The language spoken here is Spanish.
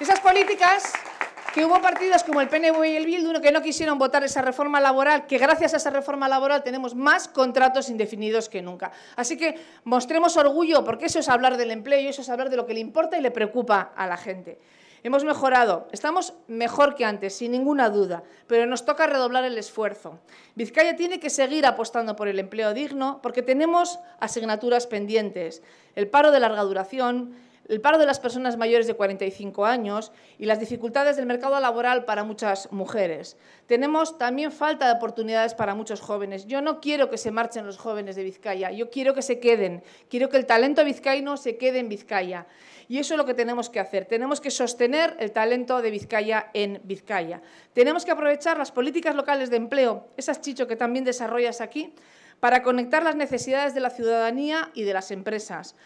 Esas políticas que hubo partidos como el PNV y el Bildu que no quisieron votar esa reforma laboral, que gracias a esa reforma laboral tenemos más contratos indefinidos que nunca. Así que mostremos orgullo, porque eso es hablar del empleo, eso es hablar de lo que le importa y le preocupa a la gente. Hemos mejorado, estamos mejor que antes, sin ninguna duda, pero nos toca redoblar el esfuerzo. Vizcaya tiene que seguir apostando por el empleo digno porque tenemos asignaturas pendientes, el paro de larga duración, el paro de las personas mayores de 45 años y las dificultades del mercado laboral para muchas mujeres. Tenemos también falta de oportunidades para muchos jóvenes. Yo no quiero que se marchen los jóvenes de Vizcaya, yo quiero que se queden, quiero que el talento vizcaíno se quede en Vizcaya. Y eso es lo que tenemos que hacer, tenemos que sostener el talento de Vizcaya en Vizcaya. Tenemos que aprovechar las políticas locales de empleo, esas chicho que también desarrollas aquí, para conectar las necesidades de la ciudadanía y de las empresas,